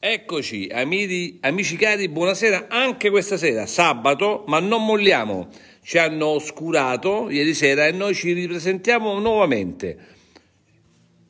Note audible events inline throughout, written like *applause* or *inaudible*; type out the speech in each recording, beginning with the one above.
Eccoci, amici, amici, cari, buonasera anche questa sera, sabato, ma non molliamo. Ci hanno oscurato ieri sera e noi ci ripresentiamo nuovamente.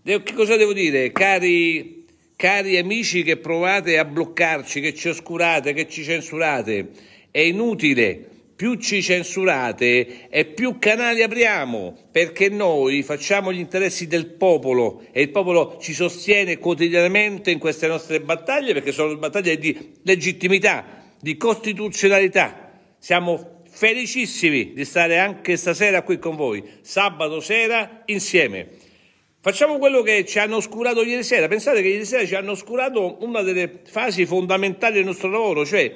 Che cosa devo dire, cari, cari amici che provate a bloccarci, che ci oscurate, che ci censurate? È inutile più ci censurate e più canali apriamo, perché noi facciamo gli interessi del popolo e il popolo ci sostiene quotidianamente in queste nostre battaglie perché sono battaglie di legittimità, di costituzionalità. Siamo felicissimi di stare anche stasera qui con voi, sabato sera insieme. Facciamo quello che ci hanno oscurato ieri sera. Pensate che ieri sera ci hanno oscurato una delle fasi fondamentali del nostro lavoro, cioè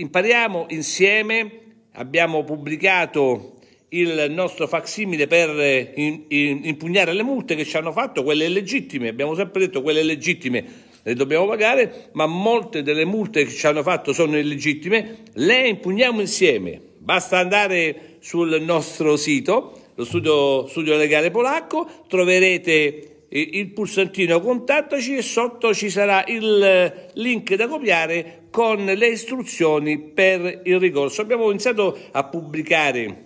Impariamo insieme, abbiamo pubblicato il nostro facsimile per impugnare le multe che ci hanno fatto, quelle legittime, abbiamo sempre detto quelle legittime le dobbiamo pagare, ma molte delle multe che ci hanno fatto sono illegittime, le impugniamo insieme. Basta andare sul nostro sito, lo studio, studio legale polacco, troverete il pulsantino contattaci e sotto ci sarà il eh, link da copiare con le istruzioni per il ricorso. Abbiamo iniziato a pubblicare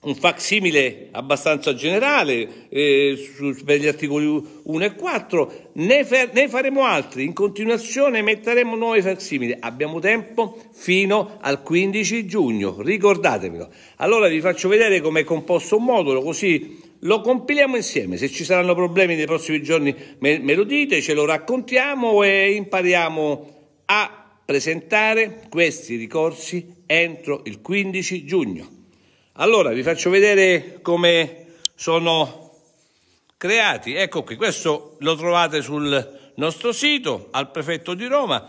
un facsimile abbastanza generale eh, su, per gli articoli 1 e 4, ne, fer, ne, faremo altri, in continuazione metteremo nuovi facsimili, abbiamo tempo fino al 15 giugno, ricordatevelo. Allora vi faccio vedere come è composto un modulo, così lo compiliamo insieme. Se ci saranno problemi nei prossimi giorni me, me lo dite, ce lo raccontiamo e impariamo a presentare questi ricorsi entro il 15 giugno. Allora vi faccio vedere come sono creati. Ecco qui, questo lo trovate sul nostro sito al prefetto di Roma.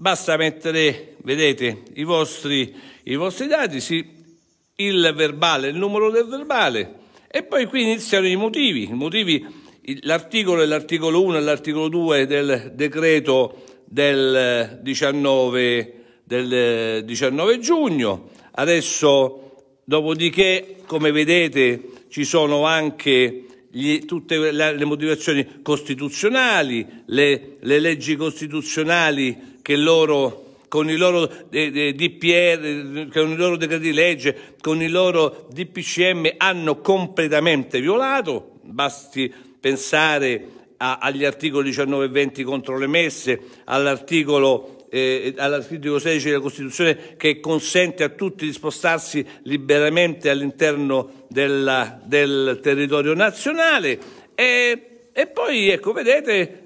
Basta mettere, vedete, i vostri, i vostri dati, sì, il verbale, il numero del verbale e poi qui iniziano i motivi, i motivi l'articolo è l'articolo 1 e l'articolo 2 del decreto del 19, eh, del 19 eh, giugno. Adesso, dopodiché, come vedete, ci sono anche gli, tutte le motivazioni costituzionali, le, le leggi costituzionali che loro con i loro eh, eh DPR, eh, con i loro decreti legge, con i loro DPCM hanno completamente violato, basti pensare a, agli articoli 19 e 20 contro le messe, all'articolo eh, all'articolo 16 della Costituzione che consente a tutti di spostarsi liberamente all'interno del territorio nazionale e, e poi ecco vedete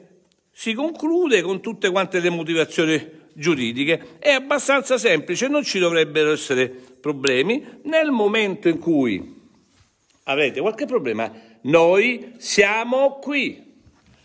si conclude con tutte quante le motivazioni giuridiche. È abbastanza semplice, non ci dovrebbero essere problemi. Nel momento in cui avete qualche problema, noi siamo qui.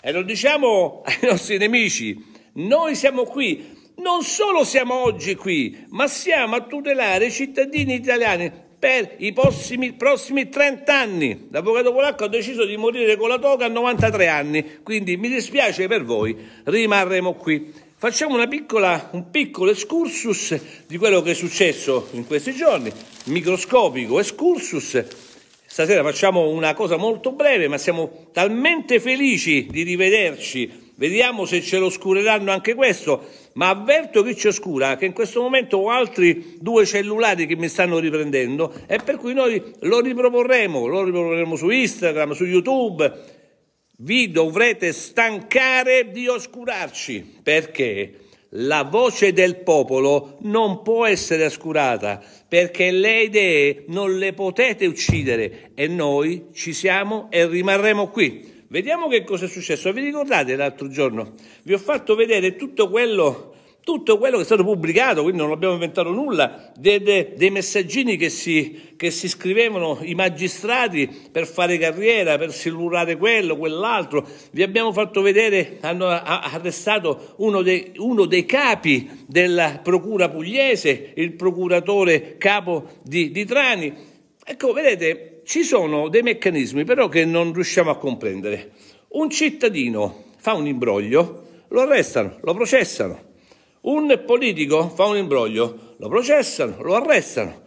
E lo diciamo *laughs* ai nostri nemici, noi siamo qui. Non solo siamo oggi qui, ma siamo a tutelare i cittadini italiani per i prossimi, prossimi 30 anni. L'avvocato polacco ha deciso di morire con la toga a 93 anni, quindi mi dispiace per voi, rimarremo qui. Facciamo piccola, un piccolo excursus di quello che è successo in questi giorni, microscopico excursus. Stasera facciamo una cosa molto breve, ma siamo talmente felici di rivederci. Vediamo se ce lo oscureranno anche questo, ma avverto chi ci oscura che in questo momento ho altri due cellulari che mi stanno riprendendo e per cui noi lo riproporremo, lo riproporremo su Instagram, su YouTube, vi dovrete stancare di oscurarci, perché la voce del popolo non può essere oscurata, perché le idee non le potete uccidere e noi ci siamo e rimarremo qui. Vediamo che cosa è successo. Vi ricordate l'altro giorno? Vi ho fatto vedere tutto quello tutto quello che è stato pubblicato, quindi non abbiamo inventato nulla, dei, dei, dei messaggini che si, che si, scrivevano i magistrati per fare carriera, per silurare quello, quell'altro. Vi abbiamo fatto vedere, hanno arrestato uno dei, uno dei, capi della procura pugliese, il procuratore capo di, di Trani. Ecco, vedete, ci sono dei meccanismi però che non riusciamo a comprendere. Un cittadino fa un imbroglio, lo arrestano, lo processano un politico fa un imbroglio, lo processano, lo arrestano.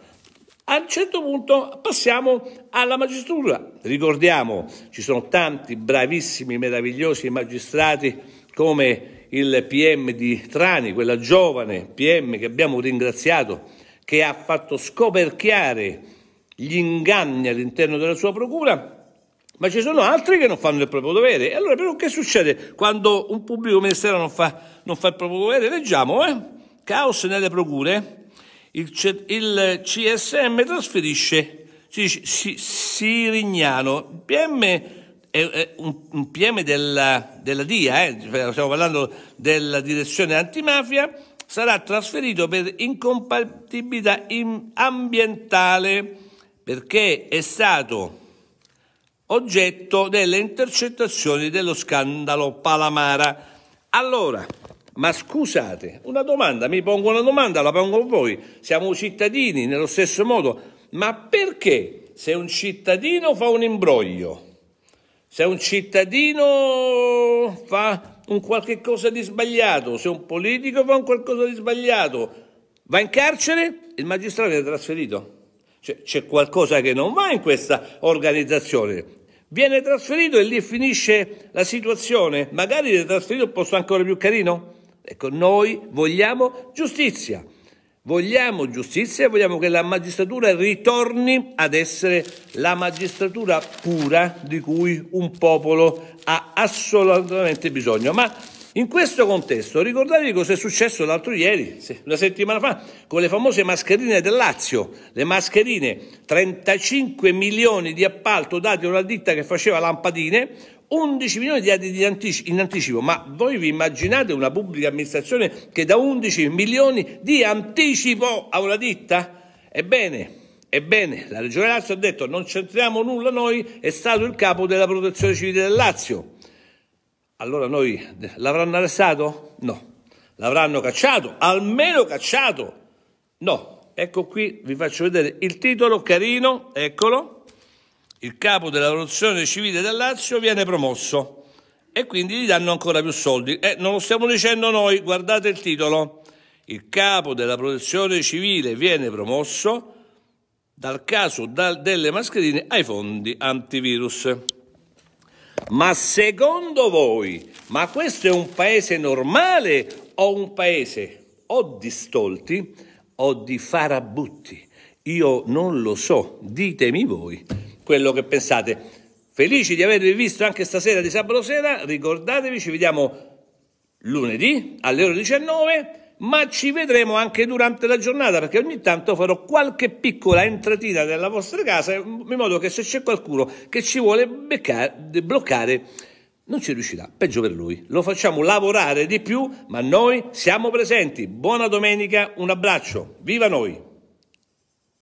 A un certo punto passiamo alla magistratura. Ricordiamo, ci sono tanti bravissimi, meravigliosi magistrati come il PM di Trani, quella giovane PM che abbiamo ringraziato, che ha fatto scoperchiare gli inganni all'interno della sua procura ma ci sono altri che non fanno il proprio dovere. E allora però che succede quando un pubblico ministero non fa, non fa il proprio dovere? Leggiamo, eh? Caos nelle procure, il, C- il CSM trasferisce C- C- Sirignano, PM è, un, PM della, della DIA, eh, cioè, stiamo parlando della direzione antimafia, sarà trasferito per incompatibilità ambientale perché è stato oggetto delle intercettazioni dello scandalo Palamara. Allora, ma scusate, una domanda, mi pongo una domanda, la pongo a voi, siamo cittadini nello stesso modo, ma perché se un cittadino fa un imbroglio, se un cittadino fa un qualche cosa di sbagliato, se un politico fa un qualcosa di sbagliato, va in carcere, il magistrato viene trasferito. C'è qualcosa che non va in questa organizzazione. Viene trasferito e lì finisce la situazione. Magari viene trasferito un posto ancora più carino. Ecco, noi vogliamo giustizia. Vogliamo giustizia e vogliamo che la magistratura ritorni ad essere la magistratura pura di cui un popolo ha assolutamente bisogno. Ma in questo contesto ricordatevi cosa è successo l'altro ieri, una settimana fa, con le famose mascherine del Lazio, le mascherine 35 milioni di appalto dati a una ditta che faceva lampadine, 11 milioni di adi in anticipo, ma voi vi immaginate una pubblica amministrazione che dà 11 milioni di anticipo a una ditta? Ebbene, ebbene, la Regione Lazio ha detto non c'entriamo nulla noi, è stato il capo della protezione civile del Lazio allora noi l'avranno arrestato? No. L'avranno cacciato? Almeno cacciato? No. Ecco qui vi faccio vedere il titolo carino, eccolo. Il capo della protezione civile del Lazio viene promosso e quindi gli danno ancora più soldi. Eh, non lo stiamo dicendo noi, guardate il titolo. Il capo della protezione civile viene promosso dal caso dal, delle mascherine ai fondi antivirus. Ma secondo voi, ma questo è un paese normale o un paese o di stolti o di farabutti? Io non lo so, ditemi voi quello che pensate. Felici di avervi visto anche stasera di sabato sera, ricordatevi, ci vediamo lunedì alle ore 19 ma ci vedremo anche durante la giornata perché ogni tanto farò qualche piccola entratina nella vostra casa in modo che se c'è qualcuno che ci vuole beccare, bloccare non ci riuscirà, peggio per lui. Lo facciamo lavorare di più, ma noi siamo presenti. Buona domenica, un abbraccio. Viva noi!